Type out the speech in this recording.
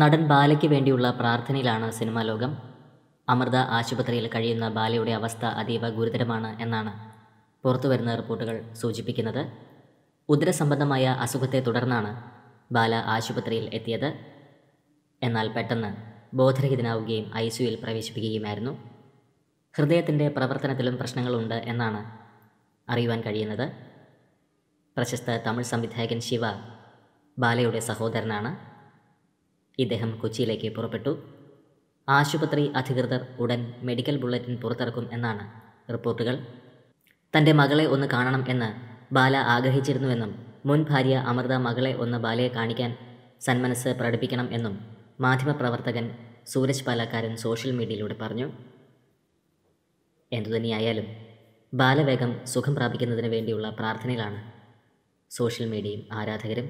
നടൻ ബാലയ്ക്ക് വേണ്ടിയുള്ള പ്രാർത്ഥനയിലാണ് സിനിമാ ലോകം അമൃത ആശുപത്രിയിൽ കഴിയുന്ന ബാലയുടെ അവസ്ഥ അതീവ ഗുരുതരമാണ് എന്നാണ് പുറത്തുവരുന്ന റിപ്പോർട്ടുകൾ സൂചിപ്പിക്കുന്നത് ഉദരസംബന്ധമായ അസുഖത്തെ തുടർന്നാണ് ബാല ആശുപത്രിയിൽ എത്തിയത് എന്നാൽ പെട്ടെന്ന് ബോധരഹിതനാവുകയും ഐ സിയുയിൽ പ്രവേശിപ്പിക്കുകയുമായിരുന്നു ഹൃദയത്തിൻ്റെ പ്രവർത്തനത്തിലും പ്രശ്നങ്ങളുണ്ട് എന്നാണ് അറിയുവാൻ കഴിയുന്നത് പ്രശസ്ത തമിഴ് സംവിധായകൻ ശിവ ബാലയുടെ സഹോദരനാണ് ഇദ്ദേഹം കൊച്ചിയിലേക്ക് പുറപ്പെട്ടു ആശുപത്രി അധികൃതർ ഉടൻ മെഡിക്കൽ ബുള്ളറ്റിൻ പുറത്തിറക്കും എന്നാണ് റിപ്പോർട്ടുകൾ തൻ്റെ മകളെ ഒന്ന് കാണണം എന്ന് ബാല ആഗ്രഹിച്ചിരുന്നുവെന്നും മുൻ ഭാര്യ അമൃത മകളെ ഒന്ന് ബാലയെ കാണിക്കാൻ സന്മനസ് പ്രകടിപ്പിക്കണം എന്നും മാധ്യമപ്രവർത്തകൻ സൂരജ് പാലക്കാരൻ സോഷ്യൽ മീഡിയയിലൂടെ പറഞ്ഞു എന്തുതന്നെയായാലും ബാലവേഗം സുഖം പ്രാപിക്കുന്നതിന് വേണ്ടിയുള്ള പ്രാർത്ഥനയിലാണ് സോഷ്യൽ മീഡിയയും ആരാധകരും